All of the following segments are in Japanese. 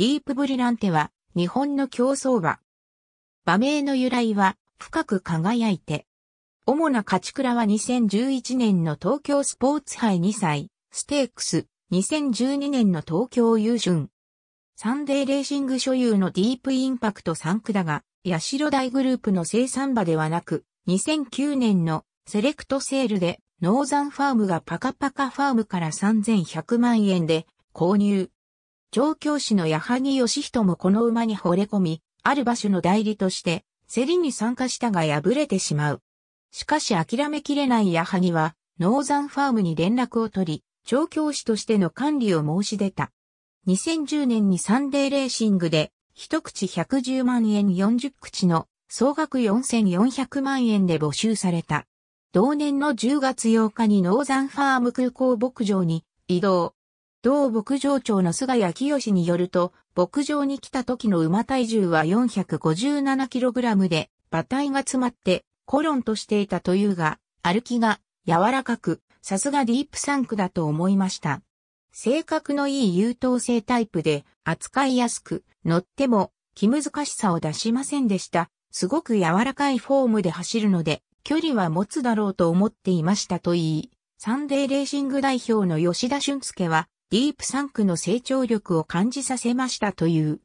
ディープブリランテは、日本の競走馬。馬名の由来は、深く輝いて。主な勝ち倉は2011年の東京スポーツ杯2歳、ステークス、2012年の東京優春。サンデーレーシング所有のディープインパクト3区だが、八代大グループの生産馬ではなく、2009年のセレクトセールで、ノーザンファームがパカパカファームから3100万円で購入。上京師の矢作義人もこの馬に惚れ込み、ある場所の代理として、競りに参加したが敗れてしまう。しかし諦めきれない矢作は、ノーザンファームに連絡を取り、調教師としての管理を申し出た。2010年にサンデーレーシングで、一口110万円40口の総額4400万円で募集された。同年の10月8日にノーザンファーム空港牧場に移動、同牧場長の菅谷清によると、牧場に来た時の馬体重は 457kg で、馬体が詰まって、コロンとしていたというが、歩きが柔らかく、さすがディープサンクだと思いました。性格のいい優等生タイプで、扱いやすく、乗っても気難しさを出しませんでした。すごく柔らかいフォームで走るので、距離は持つだろうと思っていましたと言い、サンデーレーシング代表の吉田俊介は、ディープサンクの成長力を感じさせましたという。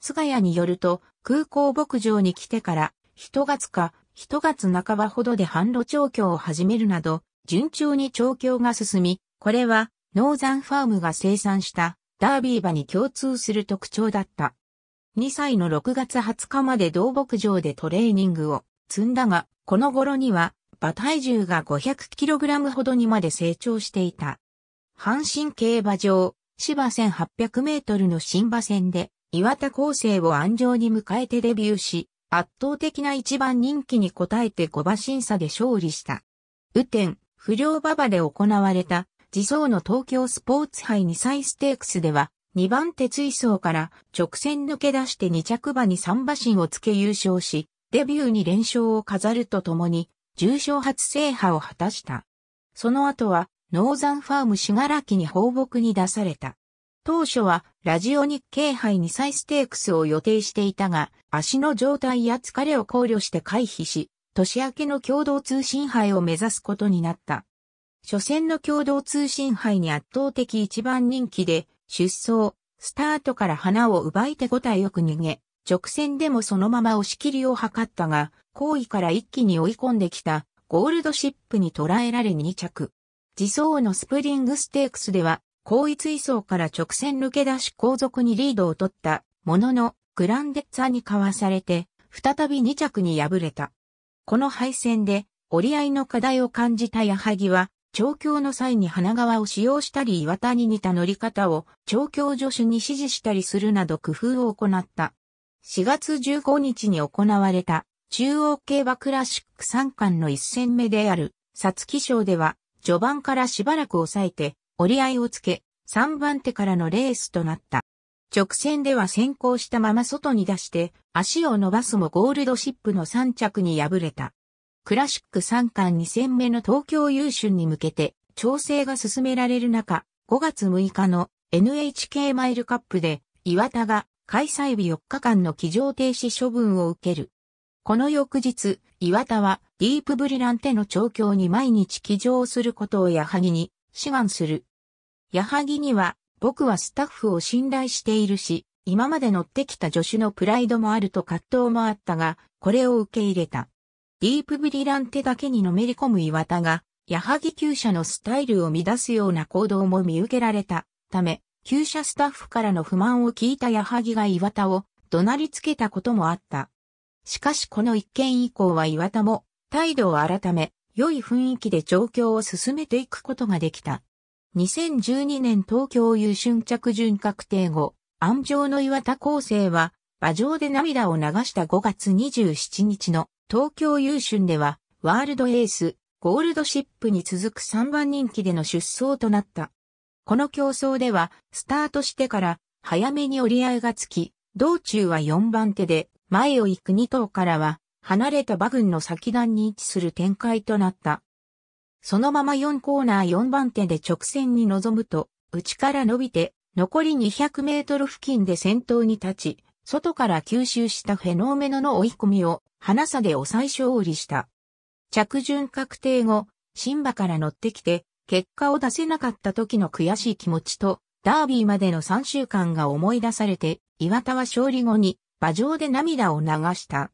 菅谷によると、空港牧場に来てから、1月か、1月半ばほどで販路調教を始めるなど、順調に調教が進み、これは、ノーザンファームが生産した、ダービー馬に共通する特徴だった。2歳の6月20日まで同牧場でトレーニングを積んだが、この頃には、馬体重が 500kg ほどにまで成長していた。阪神競馬場、芝1800メートルの新馬戦で、岩田厚生を安城に迎えてデビューし、圧倒的な一番人気に応えて5馬審査で勝利した。雨天、不良馬場で行われた、自走の東京スポーツ杯2歳ステークスでは、2番手追走から直線抜け出して2着馬に3馬身をつけ優勝し、デビューに連勝を飾るとともに、重賞初制覇を果たした。その後は、ノーザンファーム死柄木に放牧に出された。当初はラジオ日経杯サイステークスを予定していたが、足の状態や疲れを考慮して回避し、年明けの共同通信杯を目指すことになった。初戦の共同通信杯に圧倒的一番人気で、出走、スタートから花を奪い手応えよく逃げ、直線でもそのまま押し切りを図ったが、後位から一気に追い込んできたゴールドシップに捉えられ2着。自走のスプリングステークスでは、後一位走から直線抜け出し後続にリードを取ったものの、グランデッツァにかわされて、再び2着に敗れた。この敗戦で、折り合いの課題を感じた矢作は、調教の際に花川を使用したり岩田に似た乗り方を調教助手に指示したりするなど工夫を行った。4月15日に行われた中央競馬クラシック3冠の1戦目である、皐月賞では序盤からしばらく抑えて、折り合いをつけ、3番手からのレースとなった。直線では先行したまま外に出して、足を伸ばすもゴールドシップの3着に敗れた。クラシック3冠2戦目の東京優春に向けて、調整が進められる中、5月6日の NHK マイルカップで、岩田が開催日4日間の騎乗停止処分を受ける。この翌日、岩田はディープブリランテの調教に毎日騎乗することを矢作に志願する。矢作には、僕はスタッフを信頼しているし、今まで乗ってきた助手のプライドもあると葛藤もあったが、これを受け入れた。ディープブリランテだけにのめり込む岩田が、矢作旧車のスタイルを乱すような行動も見受けられたため、旧車スタッフからの不満を聞いた矢作が岩田を怒鳴りつけたこともあった。しかしこの一件以降は岩田も態度を改め、良い雰囲気で状況を進めていくことができた。2012年東京優春着順確定後、安城の岩田厚生は、馬上で涙を流した5月27日の東京優春では、ワールドエース、ゴールドシップに続く3番人気での出走となった。この競争では、スタートしてから早めに折り合いがつき、道中は4番手で、前を行く2頭からは、離れた馬群の先段に位置する展開となった。そのまま4コーナー4番手で直線に臨むと、内から伸びて、残り200メートル付近で先頭に立ち、外から吸収したフェノーメノの追い込みを、花差で抑え勝利した。着順確定後、新馬から乗ってきて、結果を出せなかった時の悔しい気持ちと、ダービーまでの3週間が思い出されて、岩田は勝利後に、馬上で涙を流した。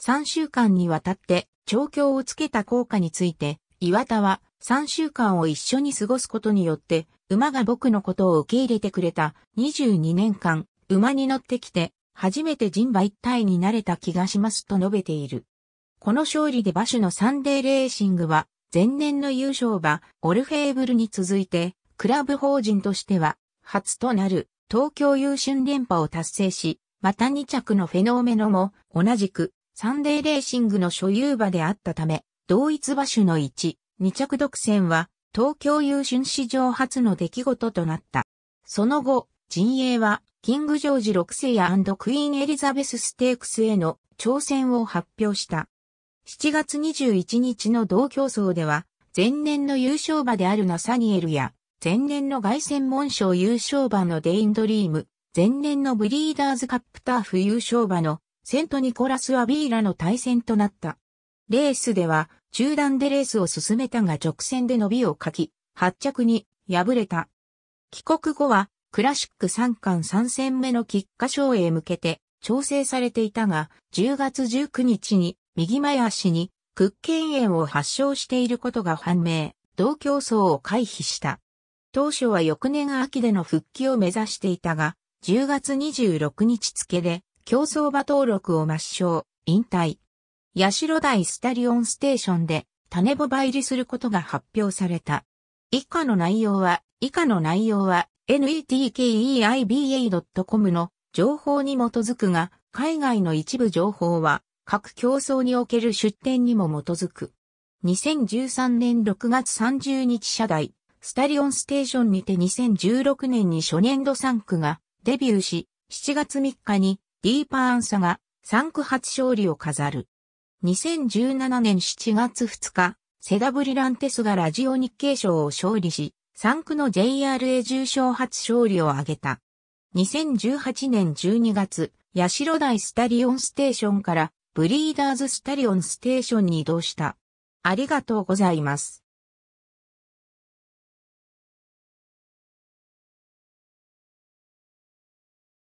3週間にわたって調教をつけた効果について、岩田は3週間を一緒に過ごすことによって、馬が僕のことを受け入れてくれた22年間、馬に乗ってきて、初めて人馬一体になれた気がしますと述べている。この勝利で馬主のサンデーレーシングは、前年の優勝馬、オルフェーブルに続いて、クラブ法人としては、初となる東京優春連覇を達成し、また2着のフェノーメノも同じくサンデーレーシングの所有馬であったため、同一馬種の1、2着独占は、東京優春史上初の出来事となった。その後、陣営は、キング・ジョージ6世やクイーン・エリザベス・ステークスへの挑戦を発表した。7月21日の同競争では、前年の優勝馬であるナサニエルや、前年の外戦門賞優勝馬のデインドリーム、前年のブリーダーズカップターフ優勝馬のセントニコラス・アビーラの対戦となった。レースでは中断でレースを進めたが直線で伸びをかき、発着に敗れた。帰国後はクラシック3冠3戦目の菊花賞へ向けて調整されていたが、10月19日に右前足に屈腱炎を発症していることが判明、同競争を回避した。当初は翌年秋での復帰を目指していたが、10月26日付で競走馬登録を抹消、引退。代台スタリオンステーションで種子バ入りすることが発表された。以下の内容は、以下の内容は netkeiba.com の情報に基づくが、海外の一部情報は各競争における出展にも基づく。2013年6月30日社台、スタリオンステーションにて2016年に初年度3区がデビューし、7月3日にディーパーアンサが3区初勝利を飾る。2017年7月2日、セダブリランテスがラジオ日経賞を勝利し、3区の JRA 重賞初勝利を挙げた。2018年12月、八代台スタリオンステーションからブリーダーズスタリオンステーションに移動した。ありがとうございます。